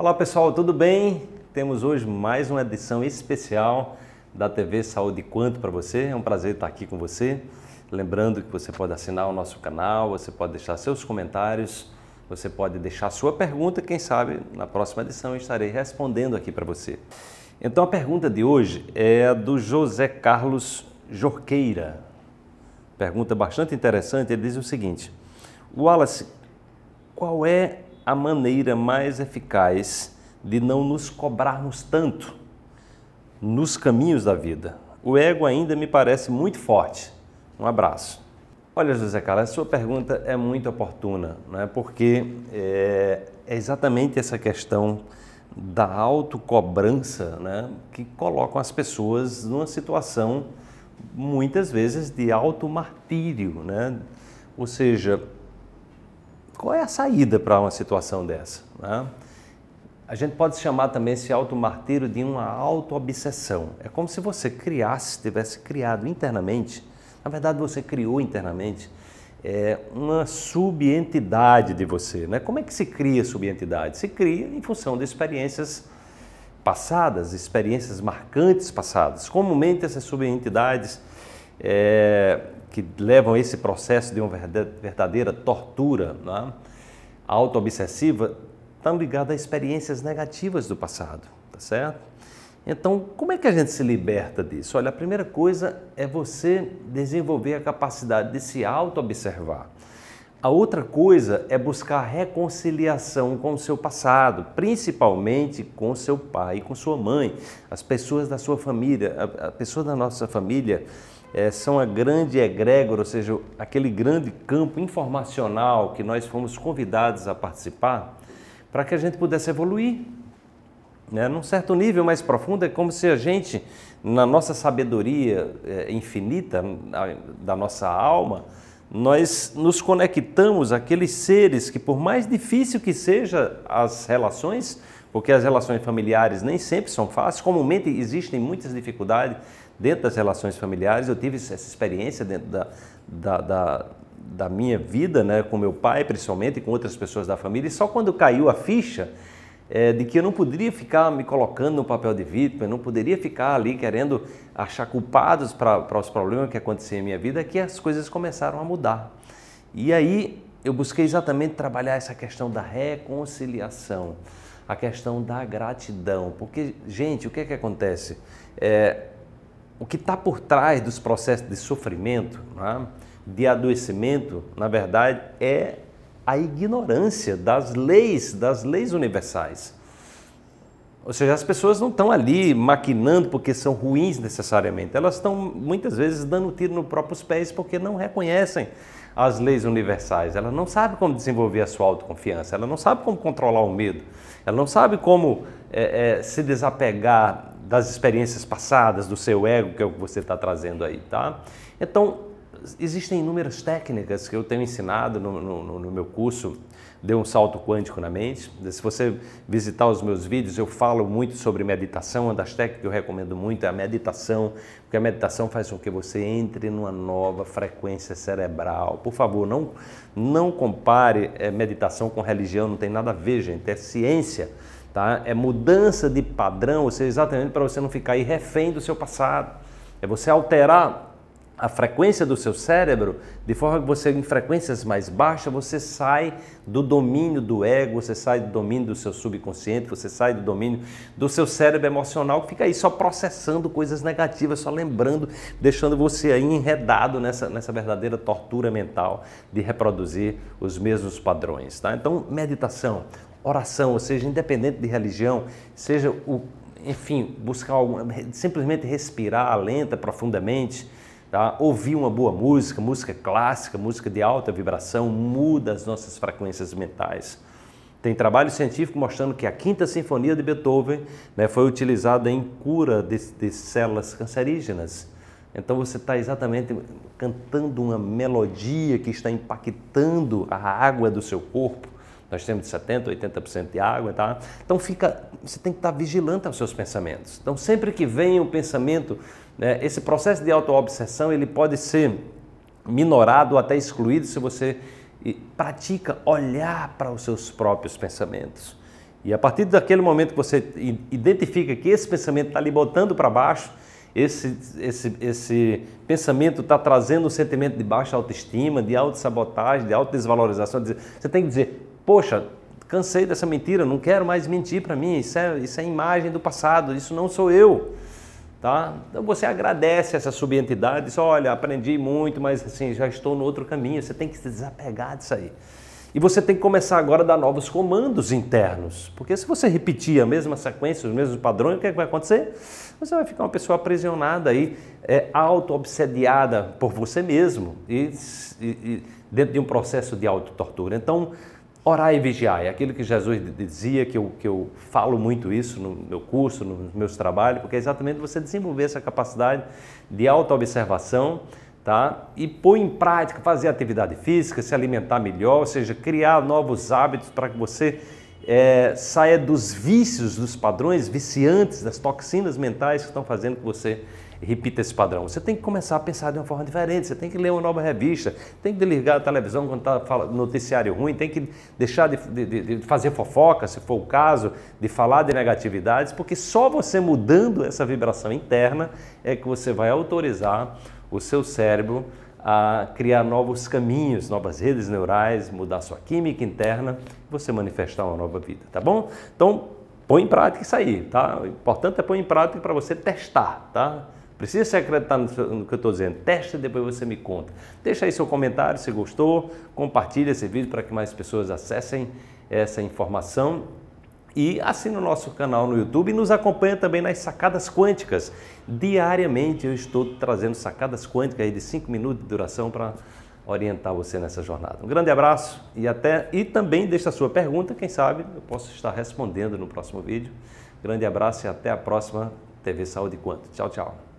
Olá pessoal, tudo bem? Temos hoje mais uma edição especial da TV Saúde Quanto para você. É um prazer estar aqui com você. Lembrando que você pode assinar o nosso canal, você pode deixar seus comentários, você pode deixar sua pergunta, quem sabe na próxima edição eu estarei respondendo aqui para você. Então a pergunta de hoje é a do José Carlos Jorqueira. Pergunta bastante interessante, ele diz o seguinte: Wallace, qual é a maneira mais eficaz de não nos cobrarmos tanto nos caminhos da vida. O ego ainda me parece muito forte. Um abraço. Olha, José Carlos, a sua pergunta é muito oportuna, né? porque é, é, exatamente essa questão da autocobrança né? que colocam as pessoas numa situação, muitas vezes, de automartírio. Né? Ou seja, qual é a saída para uma situação dessa? Né? A gente pode chamar também esse automartírio de uma auto-obsessão. É como se você criasse, tivesse criado internamente, na verdade você criou internamente, é, uma subentidade de você. Né? Como é que se cria subentidade? Se cria em função de experiências passadas, experiências marcantes passadas. Comumente essas subentidades é, que levam esse processo de uma verdadeira tortura né, auto-obsessiva estão ligadas a experiências negativas do passado, tá certo? Então, como é que a gente se liberta disso? Olha, a primeira coisa é você desenvolver a capacidade de se auto-observar. A outra coisa é buscar reconciliação com o seu passado, principalmente com seu pai com sua mãe, as pessoas da sua família, a pessoa da nossa família é, são a grande egrégora, ou seja, aquele grande campo informacional que nós fomos convidados a participar, para que a gente pudesse evoluir. Né? Num certo nível mais profundo, é como se a gente, na nossa sabedoria é, infinita, da nossa alma, nós nos conectamos àqueles seres que, por mais difícil que seja as relações, porque as relações familiares nem sempre são fáceis, comumente existem muitas dificuldades dentro das relações familiares. Eu tive essa experiência dentro da, da, da, da minha vida, né, com meu pai principalmente e com outras pessoas da família. E só quando caiu a ficha é, de que eu não poderia ficar me colocando no papel de vítima, eu não poderia ficar ali querendo achar culpados para os problemas que aconteciam em minha vida, que as coisas começaram a mudar. E aí eu busquei exatamente trabalhar essa questão da reconciliação, a questão da gratidão, porque, gente, o que é que acontece? É, o que está por trás dos processos de sofrimento, né, de adoecimento, na verdade, é a ignorância das leis, das leis universais. Ou seja, as pessoas não estão ali maquinando porque são ruins necessariamente. Elas estão muitas vezes dando tiro nos próprios pés porque não reconhecem as leis universais. Ela não sabe como desenvolver a sua autoconfiança. Ela não sabe como controlar o medo. Ela não sabe como é, é, se desapegar das experiências passadas, do seu ego, que é o que você está trazendo aí, tá? Então, existem inúmeras técnicas que eu tenho ensinado no, no, no meu curso, deu um salto quântico na mente. Se você visitar os meus vídeos, eu falo muito sobre meditação. Uma das técnicas que eu recomendo muito é a meditação, porque a meditação faz com que você entre numa nova frequência cerebral. Por favor, não, não compare eh, meditação com religião, não tem nada a ver, gente, é ciência. Tá? É mudança de padrão, ou seja, exatamente para você não ficar aí refém do seu passado. É você alterar a frequência do seu cérebro, de forma que você, em frequências mais baixas, você sai do domínio do ego, você sai do domínio do seu subconsciente, você sai do domínio do seu cérebro emocional, que fica aí só processando coisas negativas, só lembrando, deixando você aí enredado nessa, nessa verdadeira tortura mental de reproduzir os mesmos padrões. Tá? Então, meditação, oração, ou seja, independente de religião, seja o, enfim, buscar algum, simplesmente respirar lenta, profundamente, tá? ouvir uma boa música, música clássica, música de alta vibração, muda as nossas frequências mentais. Tem trabalho científico mostrando que a Quinta Sinfonia de Beethoven né, foi utilizada em cura de, de células cancerígenas. Então você está exatamente cantando uma melodia que está impactando a água do seu corpo nós temos 70%, 80% de água, tá? Então fica, você tem que estar vigilante aos seus pensamentos. Então sempre que vem um pensamento, né, esse processo de autoobsessão ele pode ser minorado ou até excluído se você pratica olhar para os seus próprios pensamentos. E a partir daquele momento que você identifica que esse pensamento está lhe botando para baixo, esse, esse, esse pensamento está trazendo um sentimento de baixa autoestima, de auto-sabotagem de auto-desvalorização Você tem que dizer: poxa, cansei dessa mentira, não quero mais mentir para mim, isso é, isso é imagem do passado, isso não sou eu. Tá? Então você agradece essa subentidade, diz, olha, aprendi muito, mas assim, já estou no outro caminho, você tem que se desapegar disso aí. E você tem que começar agora a dar novos comandos internos, porque se você repetir a mesma sequência, os mesmos padrões, o que, é que vai acontecer? Você vai ficar uma pessoa aprisionada aí, é, auto-obsediada por você mesmo e, e, e dentro de um processo de autotortura. Então, Orar e vigiar, é aquilo que Jesus dizia, que eu, que eu falo muito isso no meu curso, nos meus trabalhos, porque é exatamente você desenvolver essa capacidade de autoobservação tá? e pôr em prática, fazer atividade física, se alimentar melhor, ou seja, criar novos hábitos para que você é, saia dos vícios, dos padrões viciantes, das toxinas mentais que estão fazendo que você repita esse padrão. Você tem que começar a pensar de uma forma diferente, você tem que ler uma nova revista, tem que desligar a televisão quando está noticiário ruim, tem que deixar de, de, de, fazer fofoca, se for o caso, de falar de negatividades, porque só você mudando essa vibração interna é que você vai autorizar o seu cérebro a criar novos caminhos, novas redes neurais, mudar sua química interna, você manifestar uma nova vida, tá bom? Então, põe em prática isso aí, tá? O importante é pôr em prática para você testar, tá? Precisa se acreditar no, que eu estou dizendo. Testa e depois você me conta. Deixa aí seu comentário se gostou, compartilha esse vídeo para que mais pessoas acessem essa informação e assina o nosso canal no YouTube e nos acompanha também nas sacadas quânticas. Diariamente eu estou trazendo sacadas quânticas de 5 minutos de duração para orientar você nessa jornada. Um grande abraço e até e também deixa a sua pergunta, quem sabe eu posso estar respondendo no próximo vídeo. Grande abraço e até a próxima TV Saúde Quanto. Tchau, tchau.